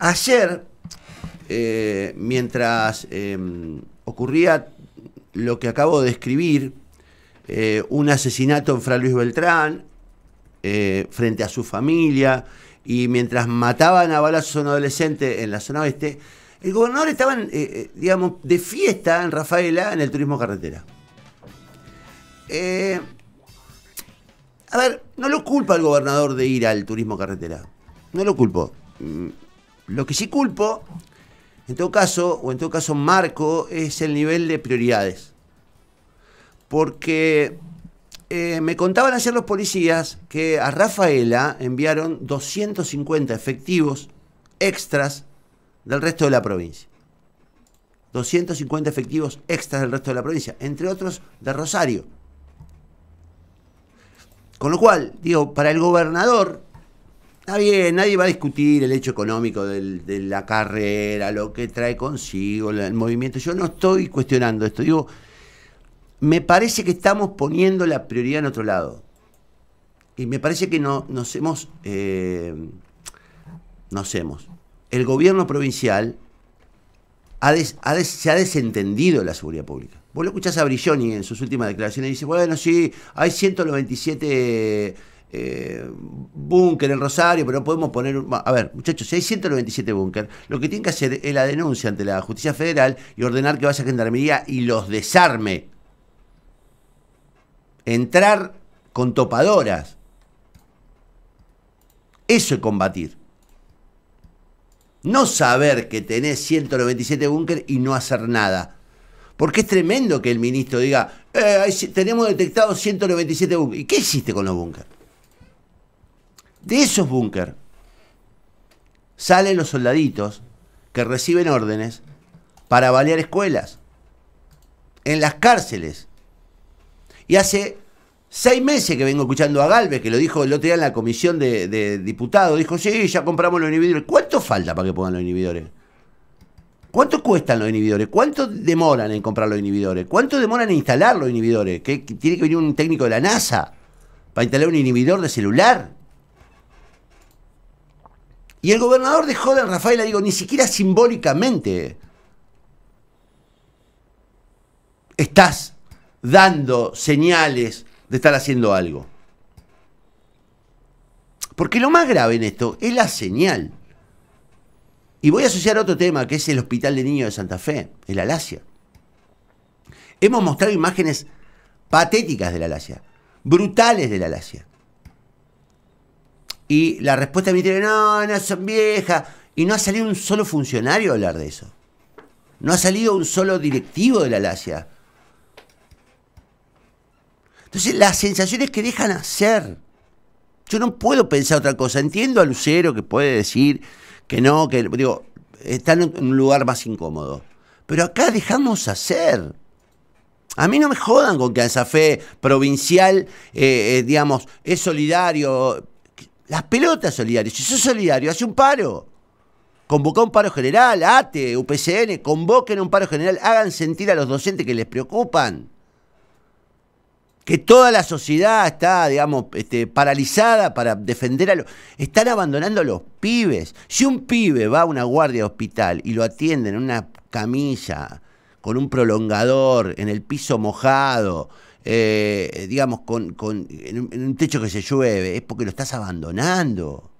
Ayer, eh, mientras em, ocurría lo que acabo de escribir, eh, un asesinato en Fra Luis Beltrán, eh, frente a su familia, y mientras mataban a balazos a un adolescente en la zona oeste, el gobernador estaba, digamos, de fiesta en Rafaela, en el turismo carretera. a ver, no lo culpa el gobernador de ir al turismo carretera. No lo culpo mm, lo que sí culpo, en todo caso, o en todo caso marco, es el nivel de prioridades. Porque eh, me contaban ayer los policías que a Rafaela enviaron 250 efectivos extras del resto de la provincia. 250 efectivos extras del resto de la provincia, entre otros de Rosario. Con lo cual, digo, para el gobernador, Está bien, nadie va a discutir el hecho económico de la carrera, lo que trae consigo, el movimiento. Yo no estoy cuestionando esto. Digo, me parece que estamos poniendo la prioridad en otro lado. Y me parece que no, nos hemos... Eh, nos hemos. El gobierno provincial se ha desentendido de la seguridad pública. Vos lo escuchás a Brilloni en sus últimas declaraciones y dice, bueno, sí, hay 197 eh, búnker en Rosario, pero no podemos poner... A ver, muchachos, si hay 197 búnker, lo que tienen que hacer es la denuncia ante la justicia federal y ordenar que vaya a Gendarmería y los desarme. Entrar con topadoras. Eso es combatir. No saber que tenés 197 búnker y no hacer nada. Porque es tremendo que el ministro diga, eh, tenemos detectados 197 búnker. ¿Y qué hiciste con los búnker? De esos búnker salen los soldaditos que reciben órdenes para balear escuelas, en las cárceles. Y hace seis meses que vengo escuchando a Galvez, que lo dijo el otro día en la comisión de, diputados, dijo, sí, ya compramos los inhibidores. ¿Cuánto falta para que pongan los inhibidores? ¿Cuánto cuestan los inhibidores? ¿Cuánto demoran en comprar los inhibidores? ¿Cuánto demoran en instalar los inhibidores? ¿Qué tiene que venir un técnico de la NASA para instalar un inhibidor de celular? Y el gobernador de Rafael, Rafaela, digo, ni siquiera simbólicamente estás dando señales de estar haciendo algo. Porque lo más grave en esto es la señal. Y voy a asociar otro tema, que es el Hospital de Niños de Santa Fe, el Alasia. Hemos mostrado imágenes patéticas de la Alasia, brutales de la Alasia. Y la respuesta del ministerio, no, no son viejas. Y no ha salido un solo funcionario a hablar de eso. No ha salido un solo directivo de la LASIA. Entonces, las sensaciones que dejan hacer. Yo no puedo pensar otra cosa. Entiendo a Lucero que puede decir que no, que están en un lugar más incómodo. Pero acá dejamos hacer. A mí no me jodan con que a provincial, eh, eh, digamos, es solidario. Las pelotas solidarias. Si sos solidario, hace un paro. Convoca un paro general, ATE, UPCN, convoquen un paro general, hagan sentir a los docentes que les preocupan. Que toda la sociedad está, digamos, este, paralizada para defender a los. Están abandonando a los pibes. Si un pibe va a una guardia de hospital y lo atienden en una camilla, con un prolongador, en el piso mojado, eh, digamos, con, en, un, techo que se llueve, es porque lo estás abandonando.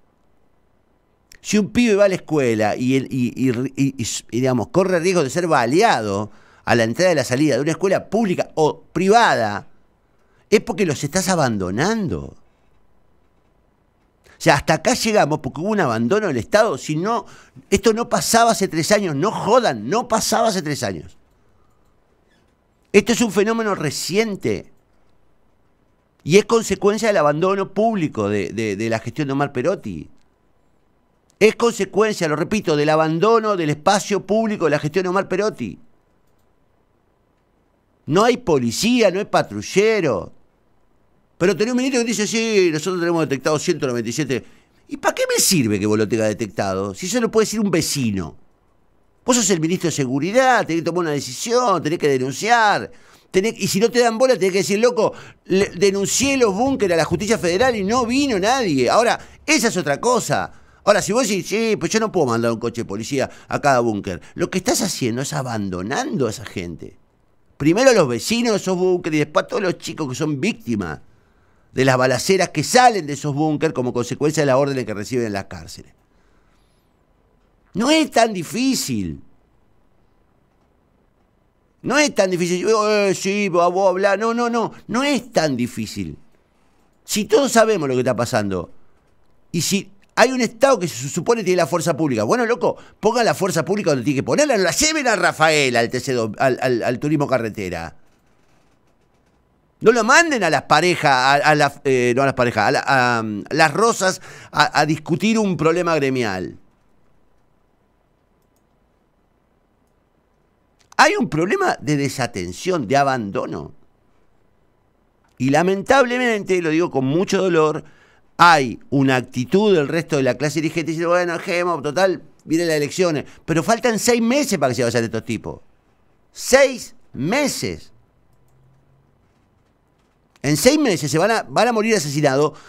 Si un pibe va a la escuela y, digamos, corre riesgo de ser baleado a la entrada y la salida de una escuela pública o privada, es porque los estás abandonando. O sea, hasta acá llegamos porque hubo un abandono del Estado. Si no, esto no pasaba hace tres años. No jodan, no pasaba hace tres años. Esto es un fenómeno reciente y es consecuencia del abandono público de, la gestión de Omar Perotti. Es consecuencia, lo repito, del abandono del espacio público de la gestión de Omar Perotti. No hay policía, no hay patrullero. Pero tenés un ministro que dice, sí, nosotros tenemos detectado 197. ¿Y para qué me sirve que vos lo tengas detectado? Si eso lo puede decir un vecino. Vos sos el ministro de Seguridad, tenés que tomar una decisión, tenés que denunciar. y si no te dan bola, tenés que decir, loco, denuncié los búnkeres a la justicia federal y no vino nadie. Ahora, esa es otra cosa. Ahora, si vos decís, sí, pues yo no puedo mandar un coche de policía a cada búnker, lo que estás haciendo es abandonando a esa gente. Primero los vecinos de esos búnkeres y después todos los chicos que son víctimas de las balaceras que salen de esos búnkeres como consecuencia de las órdenes que reciben en las cárceles. No es tan difícil. No es tan difícil. Eh, sí, a hablar. No, no, no. No es tan difícil. Si todos sabemos lo que está pasando. Y si hay un Estado que se supone tiene la fuerza pública. Bueno, loco, ponga la fuerza pública donde tiene que ponerla. No la lleven a Rafael al, al, turismo carretera. No lo manden a las parejas, a, eh, no las parejas, a las rosas a discutir un problema gremial. Hay un problema de desatención, de abandono. Y lamentablemente, lo digo con mucho dolor, hay una actitud del resto de la clase dirigente diciendo, bueno, Gemo, total, vienen las elecciones. Pero faltan seis meses para que se vayan estos tipos. Seis meses. En seis meses se van van a morir asesinados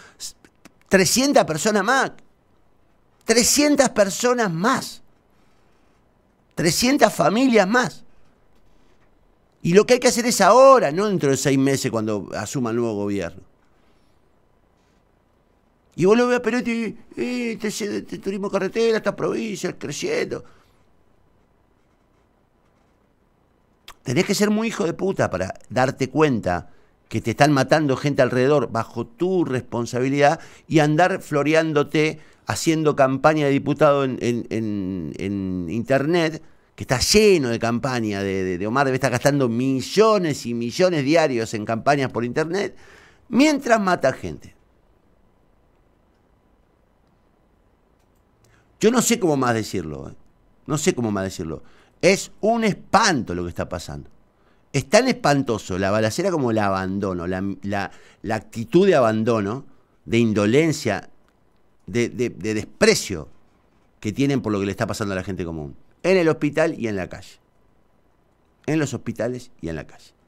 300 personas más. 300 personas más. 300 familias más. Y lo que hay que hacer es ahora, no dentro de seis meses cuando asuma el nuevo gobierno. Y vos lo ves a Perotti, este, este turismo carretera, estas provincias creciendo. Tenés que ser muy hijo de puta para darte cuenta que te están matando gente alrededor bajo tu responsabilidad y andar floreándote haciendo campaña de diputado en, en, en, en internet está lleno de campaña de, Omar debe estar gastando millones y millones diarios en campañas por internet, mientras mata gente. Yo no sé cómo más decirlo, eh. no sé cómo más decirlo. Es un espanto lo que está pasando. Es tan espantoso la balacera como el abandono, la, actitud de abandono, de indolencia, de desprecio que tienen por lo que le está pasando a la gente común en el hospital y en la calle. En los hospitales y en la calle.